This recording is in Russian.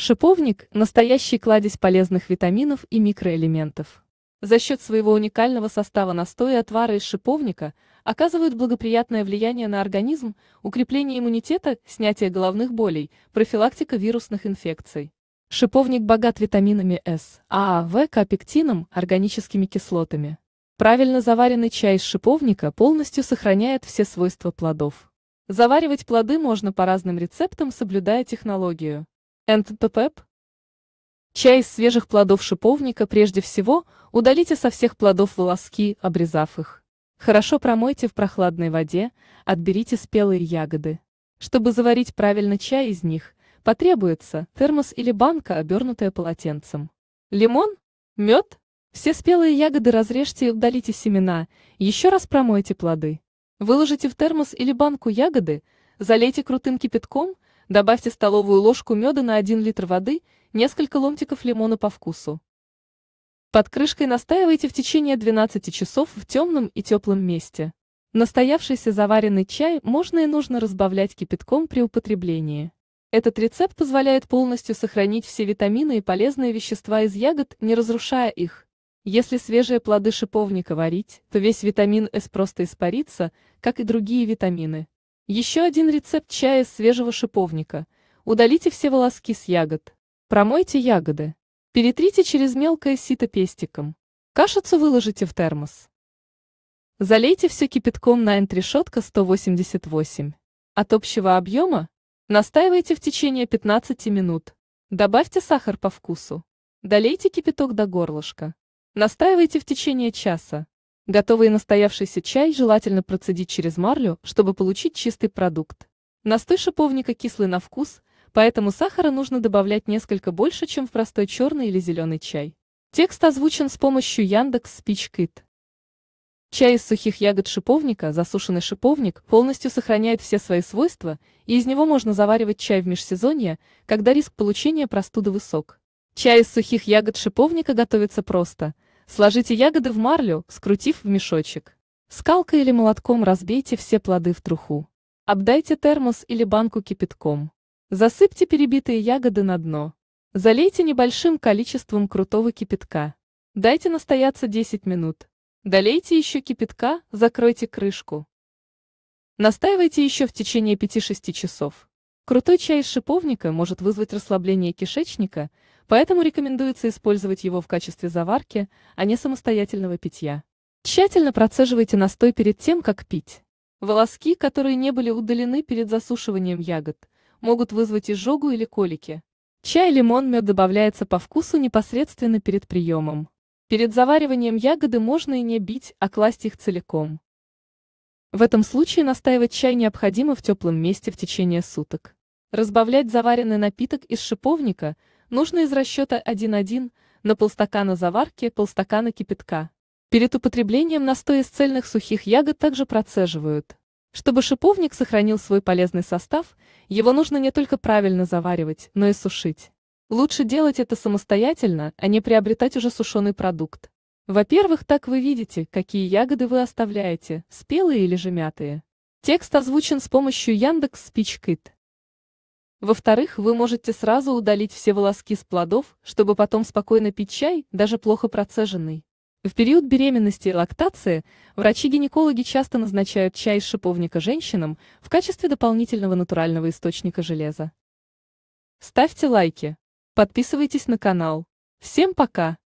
Шиповник – настоящий кладезь полезных витаминов и микроэлементов. За счет своего уникального состава настои отвара из шиповника оказывают благоприятное влияние на организм, укрепление иммунитета, снятие головных болей, профилактика вирусных инфекций. Шиповник богат витаминами С, А, В, К, органическими кислотами. Правильно заваренный чай из шиповника полностью сохраняет все свойства плодов. Заваривать плоды можно по разным рецептам, соблюдая технологию. НТПП? Чай из свежих плодов шиповника прежде всего удалите со всех плодов волоски, обрезав их. Хорошо промойте в прохладной воде, отберите спелые ягоды. Чтобы заварить правильно чай из них, потребуется термос или банка, обернутая полотенцем. Лимон? Мед? Все спелые ягоды разрежьте и удалите семена, еще раз промойте плоды. Выложите в термос или банку ягоды, залейте крутым кипятком – Добавьте столовую ложку меда на 1 литр воды, несколько ломтиков лимона по вкусу. Под крышкой настаивайте в течение 12 часов в темном и теплом месте. Настоявшийся заваренный чай можно и нужно разбавлять кипятком при употреблении. Этот рецепт позволяет полностью сохранить все витамины и полезные вещества из ягод, не разрушая их. Если свежие плоды шиповника варить, то весь витамин С просто испарится, как и другие витамины. Еще один рецепт чая из свежего шиповника. Удалите все волоски с ягод. Промойте ягоды. Перетрите через мелкое сито пестиком. Кашицу выложите в термос. Залейте все кипятком на энтрешетка 188. От общего объема настаивайте в течение 15 минут. Добавьте сахар по вкусу. Долейте кипяток до горлышка. Настаивайте в течение часа. Готовый и настоявшийся чай желательно процедить через марлю, чтобы получить чистый продукт. Настой шиповника кислый на вкус, поэтому сахара нужно добавлять несколько больше, чем в простой черный или зеленый чай. Текст озвучен с помощью Яндекс Спичкит. Чай из сухих ягод шиповника, засушенный шиповник, полностью сохраняет все свои свойства, и из него можно заваривать чай в межсезонье, когда риск получения простуды высок. Чай из сухих ягод шиповника готовится просто – Сложите ягоды в марлю, скрутив в мешочек. Скалкой или молотком разбейте все плоды в труху. Обдайте термос или банку кипятком. Засыпьте перебитые ягоды на дно. Залейте небольшим количеством крутого кипятка. Дайте настояться 10 минут. Долейте еще кипятка, закройте крышку. Настаивайте еще в течение 5-6 часов. Крутой чай из шиповника может вызвать расслабление кишечника, поэтому рекомендуется использовать его в качестве заварки, а не самостоятельного питья. Тщательно процеживайте настой перед тем, как пить. Волоски, которые не были удалены перед засушиванием ягод, могут вызвать изжогу или колики. Чай лимон-мед добавляется по вкусу непосредственно перед приемом. Перед завариванием ягоды можно и не бить, а класть их целиком. В этом случае настаивать чай необходимо в теплом месте в течение суток. Разбавлять заваренный напиток из шиповника нужно из расчета 1-1 на полстакана заварки полстакана кипятка. Перед употреблением настой из цельных сухих ягод также процеживают. Чтобы шиповник сохранил свой полезный состав, его нужно не только правильно заваривать, но и сушить. Лучше делать это самостоятельно, а не приобретать уже сушеный продукт. Во-первых, так вы видите, какие ягоды вы оставляете, спелые или же мятые. Текст озвучен с помощью Яндекс Спичкит. Во-вторых, вы можете сразу удалить все волоски с плодов, чтобы потом спокойно пить чай, даже плохо процеженный. В период беременности и лактации врачи-гинекологи часто назначают чай из шиповника женщинам в качестве дополнительного натурального источника железа. Ставьте лайки. Подписывайтесь на канал. Всем пока!